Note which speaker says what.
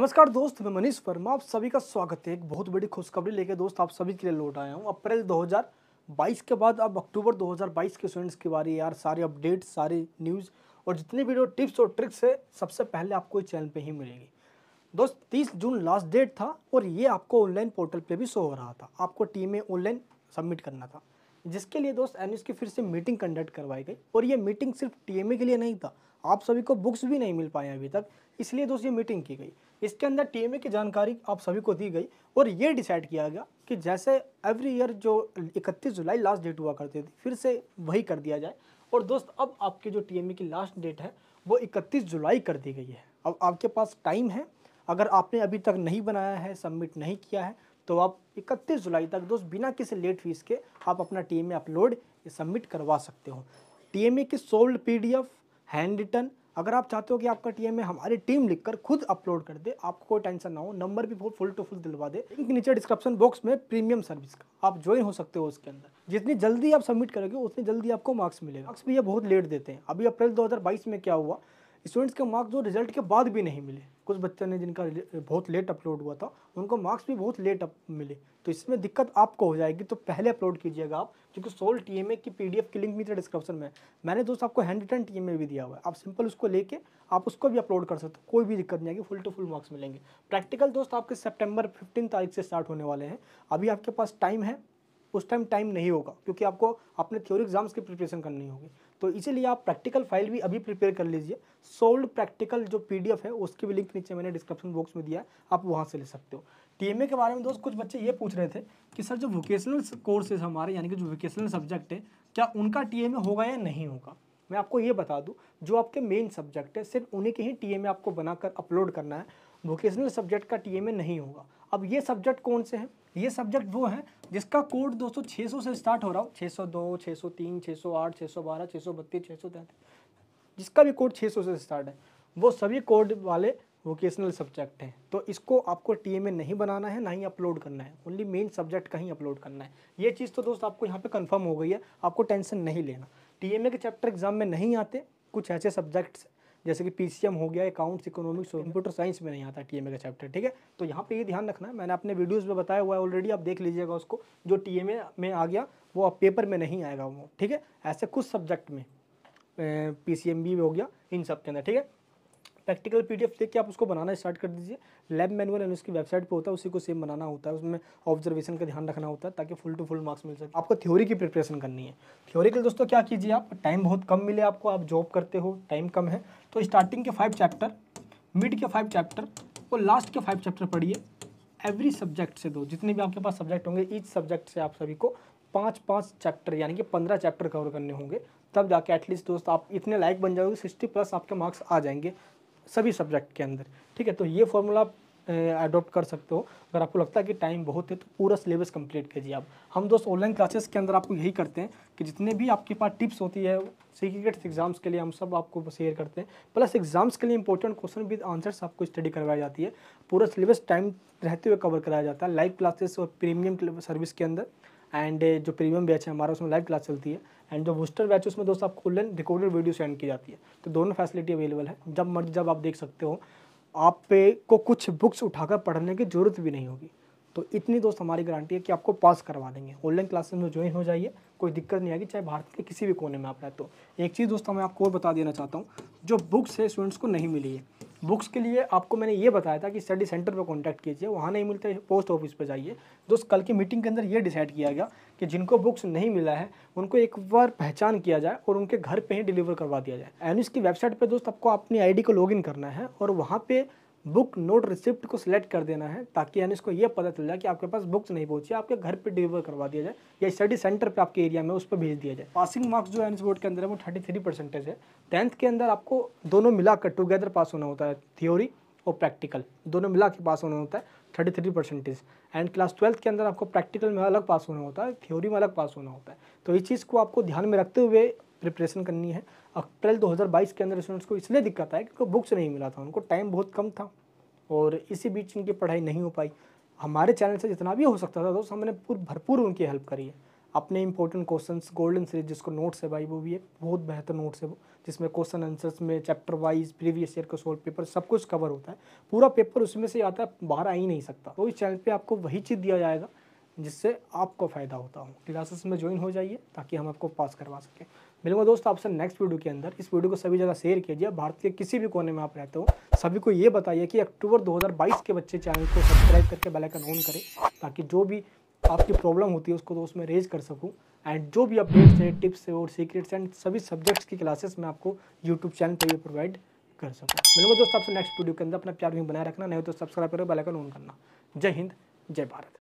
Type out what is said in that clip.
Speaker 1: नमस्कार दोस्त मैं मनीष वर्मा आप सभी का स्वागत है एक बहुत बड़ी खुशखबरी लेके दोस्त आप सभी के लिए लौट आया हूँ अप्रैल 2022 के बाद अब अक्टूबर 2022 के स्टूडेंट्स की बारी यार सारे अपडेट सारे न्यूज़ और जितनी वीडियो टिप्स और ट्रिक्स है सबसे पहले आपको इस चैनल पर ही मिलेगी दोस्त तीस जून लास्ट डेट था और ये आपको ऑनलाइन पोर्टल पर भी शो हो रहा था आपको टीमें ऑनलाइन सबमिट करना था जिसके लिए दोस्त एन की फिर से मीटिंग कंडक्ट करवाई गई और ये मीटिंग सिर्फ टी के लिए नहीं था आप सभी को बुक्स भी नहीं मिल पाए अभी तक इसलिए दोस्त ये मीटिंग की गई इसके अंदर टीएमए की जानकारी आप सभी को दी गई और ये डिसाइड किया गया कि जैसे एवरी ईयर जो 31 जुलाई लास्ट डेट हुआ करते थे फिर से वही कर दिया जाए और दोस्त अब आपके जो टीएमए की लास्ट डेट है वो 31 जुलाई कर दी गई है अब आपके पास टाइम है अगर आपने अभी तक नहीं बनाया है सबमिट नहीं किया है तो आप 31 जुलाई तक दोस्त बिना किसी लेट फीस के आप अपना टी में अपलोड सबमिट करवा सकते हो टी की सोल्ड पी हैंड रिटर्न अगर आप चाहते हो कि आपका टीएम में हमारी टीम लिखकर खुद अपलोड कर दे आपको कोई टेंशन ना हो नंबर भी फुल टू फुल दिलवा दे लिंक नीचे डिस्क्रिप्शन बॉक्स में प्रीमियम सर्विस का आप ज्वाइन हो सकते हो उसके अंदर जितनी जल्दी आप सबमिट करोगे उतनी जल्दी आपको मार्क्स मिलेगा मार्क्स भी ये बहुत लेट देते हैं अभी अप्रैल दो में क्या हुआ स्टूडेंट्स के मार्क्स जो रिजल्ट के बाद भी नहीं मिले कुछ बच्चों ने जिनका बहुत लेट अपलोड हुआ था उनको मार्क्स भी बहुत लेट अप मिले तो इसमें दिक्कत आपको हो जाएगी तो पहले अपलोड कीजिएगा आप क्योंकि सोल ए की पी डी एफ की लिंक नीचे डिस्क्रिप्शन में मैंने दोस्त आपको हैंड रिटर्न ए भी दिया हुआ है आप सिंपल उसको लेके आप उसको भी अपलोड कर सकते हो कोई भी दिक्कत नहीं आएगी फुल टू फुल मार्क्स मिलेंगे प्रैक्टिकल दोस्त आपके सेप्टेम्बर फिफ्टीन तारीख से स्टार्ट होने वाले हैं अभी आपके पास टाइम है उस टाइम टाइम नहीं होगा क्योंकि आपको अपने थ्योरी एग्जाम्स की प्रिपरेशन करनी होगी तो इसीलिए आप प्रैक्टिकल फाइल भी अभी प्रिपेयर कर लीजिए सोल्ड प्रैक्टिकल जो पी है उसकी भी लिंक नीचे मैंने डिस्क्रिप्शन बॉक्स में दिया है आप वहाँ से ले सकते हो टीएमए के बारे में दोस्त कुछ बच्चे ये पूछ रहे थे कि सर जो वोकेशनल कोर्सेज हमारे यानी कि जो वोकेशनल सब्जेक्ट है क्या उनका ए होगा या नहीं होगा मैं आपको ये बता दूँ जो आपके मेन सब्जेक्ट है सिर्फ उन्हीं के ही टीएमए आपको बनाकर अपलोड करना है वोकेशनल सब्जेक्ट का टी में नहीं होगा अब ये सब्जेक्ट कौन से हैं ये सब्जेक्ट वो है जिसका कोड दोस्तों सौ से स्टार्ट हो रहा हो छः सौ बत्तीस छः सौ तैंतीस जिसका भी कोड 600 से स्टार्ट है वो सभी कोड वाले वोकेशनल सब्जेक्ट हैं तो इसको आपको टी में नहीं बनाना है ना ही अपलोड करना है ओनली मेन सब्जेक्ट का ही अपलोड करना है ये चीज़ तो दोस्त आपको यहाँ पे कंफर्म हो गई है आपको टेंशन नहीं लेना टी के चैप्टर एग्ज़ाम में नहीं आते कुछ ऐसे सब्जेक्ट्स जैसे कि पीसीएम हो गया अकाउंट्स इकोनॉमिक्स कंप्यूटर साइंस में नहीं आता टीएमए का चैप्टर ठीक है तो यहाँ पे ये ध्यान रखना है मैंने अपने वीडियोस में बताया हुआ है ऑलरेडी आप देख लीजिएगा उसको जो टीएमए में आ गया वो अब पेपर में नहीं आएगा वो ठीक है ऐसे कुछ सब्जेक्ट में पी सी एम बी हो गया इन सब के अंदर ठीक है प्रैक्टिकल पी लेके आप उसको बनाना स्टार्ट कर दीजिए लैब मैनुअल एन उसकी वेबसाइट पर होता है उसी को सेम बनाना होता है उसमें ऑब्जर्वेशन का ध्यान रखना होता है ताकि फुल टू फुल मार्क्स मिल सके आपको थ्योरी की प्रिपरेशन करनी है थ्योरिकल दोस्तों क्या कीजिए आप टाइम बहुत कम मिले आपको आप जॉब करते हो टाइम कम है तो स्टार्टिंग के फाइव चैप्टर मिड के फाइव चैप्टर और लास्ट के फाइव चैप्टर पढ़िए एवरी सब्जेक्ट से दो जितने भी आपके पास सब्जेक्ट होंगे ईच सब्जेक्ट से आप सभी को पाँच पाँच चैप्टर यानी कि पंद्रह चैप्टर कवर करने होंगे तब जाके एटलीस्ट दोस्त आप इतने लायक बन जाओगे सिक्सटी प्लस आपके मार्क्स आ जाएंगे सभी सब्जेक्ट के अंदर ठीक है तो ये फॉर्मूला आप कर सकते हो अगर आपको लगता है कि टाइम बहुत है तो पूरा सिलेबस कंप्लीट कीजिए आप हम दोस्त ऑनलाइन क्लासेस के अंदर आपको यही करते हैं कि जितने भी आपके पास टिप्स होती है सीक्रेट्स एग्जाम्स के लिए हम सब आपको शेयर करते हैं प्लस एग्जाम्स के लिए इंपॉर्टेंट क्वेश्चन विद आंसर्स आपको स्टडी करवाई जाती है पूरा सिलेबस टाइम रहते हुए कवर कराया जाता है लाइव क्लासेस और प्रीमियम सर्विस के अंदर एंड uh, जो प्रीमियम बैच है हमारा उसमें लाइव क्लास चलती है एंड जो बूस्टर बैच उसमें दोस्तों आपको ऑनलाइन रिकॉर्डेड वीडियो सेंड की जाती है तो दोनों फैसिलिटी अवेलेबल है जब मर्जी जब आप देख सकते हो आप पे को कुछ बुक्स उठाकर पढ़ने की जरूरत भी नहीं होगी तो इतनी दोस्त हमारी गारंटी है कि आपको पास करवा देंगे ऑनलाइन क्लासेस में ज्वाइन हो जाइए कोई दिक्कत नहीं आएगी चाहे भारत के किसी भी कोने में आप रहते हो एक चीज़ दोस्तों मैं आपको और बता देना चाहता हूँ जो बुक्स है स्टूडेंट्स को नहीं मिली है बुक्स के लिए आपको मैंने ये बताया था कि स्टडी सेंटर पर कॉन्टैक्ट कीजिए वहाँ नहीं मिलते पोस्ट ऑफिस पर जाइए दोस्त कल की मीटिंग के अंदर ये डिसाइड किया गया कि जिनको बुक्स नहीं मिला है उनको एक बार पहचान किया जाए और उनके घर पर ही डिलीवर करवा दिया जाए एनिस की वेबसाइट पर दोस्त आपको अपनी आई को लॉग करना है और वहाँ पर बुक नोट रिसिप्ट को सिलेक्ट कर देना है ताकि यानी इसको ये पता चल जाए कि आपके पास बुक्स नहीं पहुंची आपके घर पे डिलीवर करवा दिया जाए या स्टडी सेंटर पे आपके एरिया में उस पर भेज दिया जाए पासिंग मार्क्स जो है बोर्ड के अंदर है वो थर्टी थ्री परसेंटेज है टेंथ के अंदर आपको दोनों मिलाकर टुगेदर पास होना होता है थ्योरी और प्रैक्टिकल दोनों मिला के पास होना होता है thirty three percentage and class twelfth के अंदर आपको प्रैक्टिकल में अलग पास होना होता है थ्योरी में अलग पास होना होता है तो इस चीज़ को आपको ध्यान में रखते हुए प्रिपरेशन करनी है अप्रैल 2022 के अंदर स्टूडेंट्स को इसलिए दिक्कत आई क्योंकि बुक्स नहीं मिला था उनको टाइम बहुत कम था और इसी बीच इनकी पढ़ाई नहीं हो पाई हमारे चैनल से जितना भी हो सकता था दोस्त तो हमने पूरी भरपूर उनकी हेल्प करी है अपने इंपॉर्टेंट क्वेश्चन गोल्डन सीरीज जिसको नोट्स है भाई वो भी है बहुत बेहतर नोट्स है वो जिसमें क्वेश्चन आंसर्स में चैप्टर वाइज प्रीवियस ईयर का सोल्व पेपर सब कुछ कवर होता है पूरा पेपर उसमें से आता है बाहर आ ही नहीं सकता तो इस चैनल पे आपको वही चीज़ दिया जाएगा जिससे आपको फ़ायदा होता हो क्लासेस में ज्वाइन हो जाइए ताकि हम आपको पास करवा सकें मिलूंगा दोस्तों आपसे नेक्स्ट वीडियो के अंदर इस वीडियो को सभी जगह शेयर कीजिए भारत के किसी भी कोने में आप रहते हो सभी को ये बताइए कि अक्टूबर 2022 के बच्चे चैनल को सब्सक्राइब करके बेल आइकन ऑन करें ताकि जो भी आपकी प्रॉब्लम होती है उसको दोस्त उसमें रेज कर सकूँ एंड जो भी अपडेट्स हैं टिप्स है और सीक्रेट्स एंड सभी सब्जेक्ट्स की क्लासेस मैं आपको यूट्यूब चैनल पर भी प्रोवाइड कर सकूँ मिलूंगा दोस्तों आपसे नेक्स्ट वीडियो के अंदर अपना प्यार भी बनाए रखना नहीं तो सब्सक्राइब करो बेलाइकन ऑन करना जय हिंद जय भारत